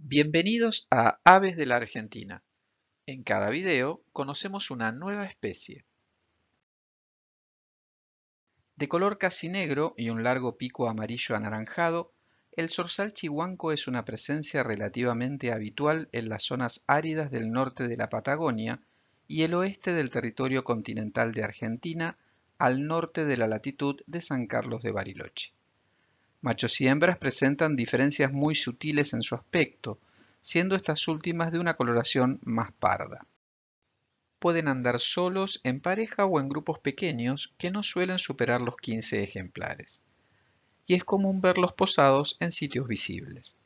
Bienvenidos a Aves de la Argentina. En cada video conocemos una nueva especie. De color casi negro y un largo pico amarillo anaranjado, el zorzal chihuanco es una presencia relativamente habitual en las zonas áridas del norte de la Patagonia y el oeste del territorio continental de Argentina al norte de la latitud de San Carlos de Bariloche. Machos y hembras presentan diferencias muy sutiles en su aspecto, siendo estas últimas de una coloración más parda. Pueden andar solos, en pareja o en grupos pequeños que no suelen superar los 15 ejemplares. Y es común verlos posados en sitios visibles.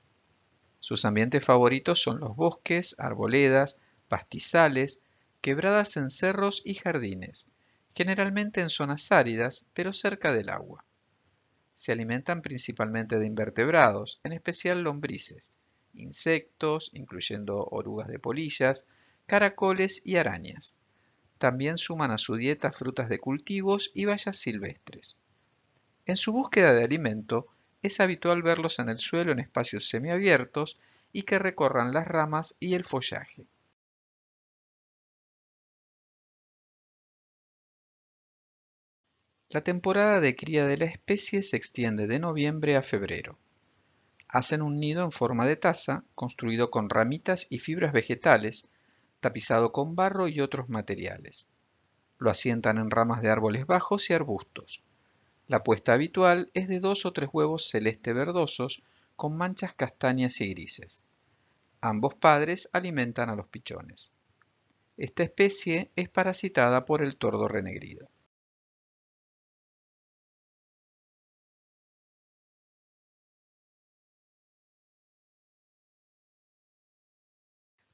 Sus ambientes favoritos son los bosques, arboledas, pastizales, quebradas en cerros y jardines, generalmente en zonas áridas pero cerca del agua se alimentan principalmente de invertebrados, en especial lombrices, insectos, incluyendo orugas de polillas, caracoles y arañas. También suman a su dieta frutas de cultivos y bayas silvestres. En su búsqueda de alimento, es habitual verlos en el suelo en espacios semiabiertos y que recorran las ramas y el follaje. La temporada de cría de la especie se extiende de noviembre a febrero. Hacen un nido en forma de taza, construido con ramitas y fibras vegetales, tapizado con barro y otros materiales. Lo asientan en ramas de árboles bajos y arbustos. La puesta habitual es de dos o tres huevos celeste verdosos con manchas castañas y grises. Ambos padres alimentan a los pichones. Esta especie es parasitada por el tordo renegrido.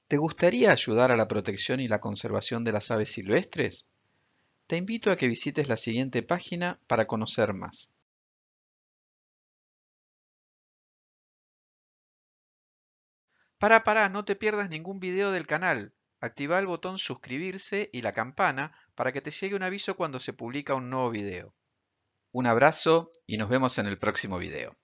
¿Te gustaría ayudar a la protección y la conservación de las aves silvestres? Te invito a que visites la siguiente página para conocer más. Para, para, no te pierdas ningún video del canal. Activa el botón suscribirse y la campana para que te llegue un aviso cuando se publica un nuevo video. Un abrazo y nos vemos en el próximo video.